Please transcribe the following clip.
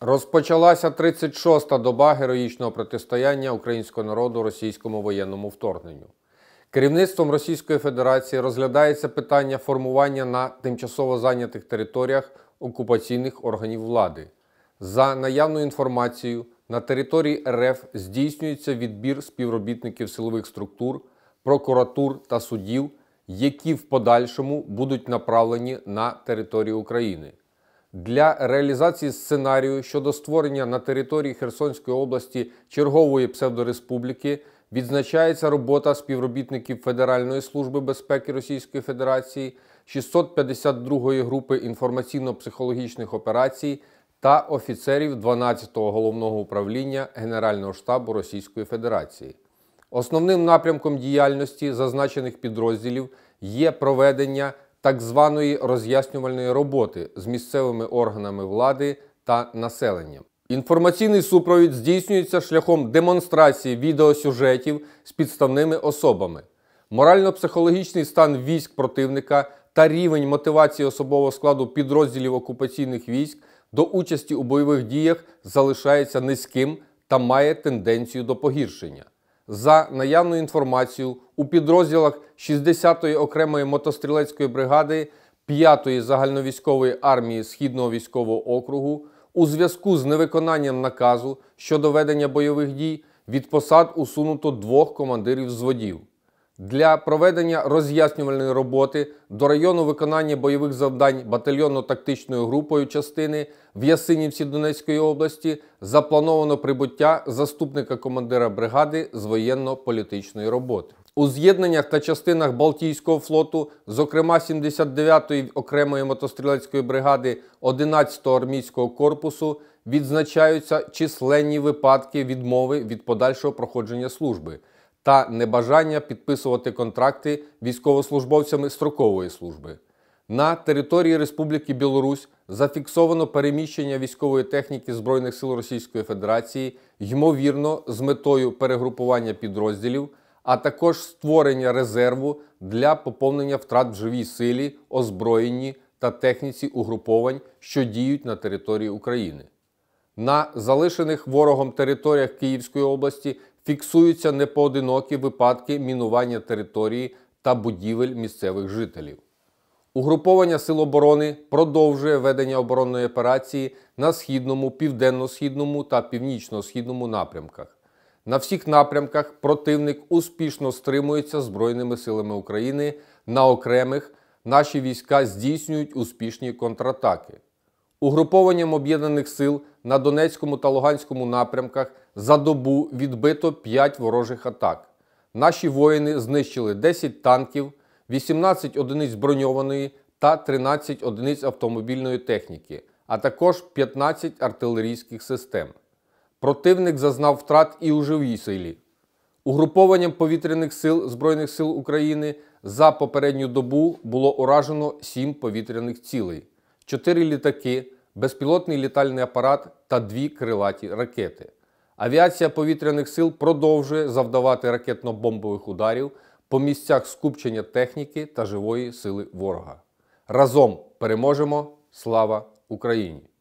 Розпочалася 36-та доба героїчного протистояння українського народу російському воєнному вторгненню. Керівництвом Російської Федерації розглядається питання формування на тимчасово зайнятих територіях окупаційних органів влади. За наявною інформацією, на території РФ здійснюється відбір співробітників силових структур, прокуратур та судів, які в подальшому будуть направлені на територію України для реалізації сценарію щодо створення на території Херсонської області чергової псевдореспубліки відзначається робота співробітників Федеральної служби безпеки Російської Федерації, 652-ї групи інформаційно-психологічних операцій та офіцерів 12-го головного управління Генерального штабу Російської Федерації. Основним напрямком діяльності зазначених підрозділів є проведення так званої роз'яснювальної роботи з місцевими органами влади та населенням. Інформаційний супровід здійснюється шляхом демонстрації відеосюжетів з підставними особами. Морально-психологічний стан військ противника та рівень мотивації особового складу підрозділів окупаційних військ до участі у бойових діях залишається низьким та має тенденцію до погіршення за наявну інформацію у підрозділах 60-ї окремої мотострілецької бригади 5-ї загальновійськової армії Східного військового округу у зв'язку з невиконанням наказу щодо ведення бойових дій від посад усунуто двох командирів зводів. Для проведення роз'яснювальної роботи до району виконання бойових завдань батальйонно-тактичною групою частини в Ясинівці Донецької області заплановано прибуття заступника командира бригади з воєнно-політичної роботи. У з'єднаннях та частинах Балтійського флоту, зокрема 79-ї окремої мотострілецької бригади 11-го армійського корпусу, відзначаються численні випадки відмови від подальшого проходження служби та небажання підписувати контракти військовослужбовцями строкової служби. На території Республіки Білорусь зафіксовано переміщення військової техніки Збройних сил Російської Федерації, ймовірно, з метою перегрупування підрозділів, а також створення резерву для поповнення втрат в живій силі, озброєнні та техніці угруповань, що діють на території України. На залишених ворогом територіях Київської області фіксуються непоодинокі випадки мінування території та будівель місцевих жителів. Угруповання Сил оборони продовжує ведення оборонної операції на східному, південно-східному та північно-східному напрямках. На всіх напрямках противник успішно стримується Збройними силами України на окремих. Наші війська здійснюють успішні контратаки. Угрупованням об'єднаних сил на Донецькому та Луганському напрямках за добу відбито 5 ворожих атак. Наші воїни знищили 10 танків, 18 одиниць броньованої та 13 одиниць автомобільної техніки, а також 15 артилерійських систем. Противник зазнав втрат і у живій силі. Угрупованням повітряних сил Збройних сил України за попередню добу було уражено 7 повітряних цілей. Чотири літаки, безпілотний літальний апарат та дві крилаті ракети. Авіація повітряних сил продовжує завдавати ракетно-бомбових ударів по місцях скупчення техніки та живої сили ворога. Разом переможемо! Слава Україні!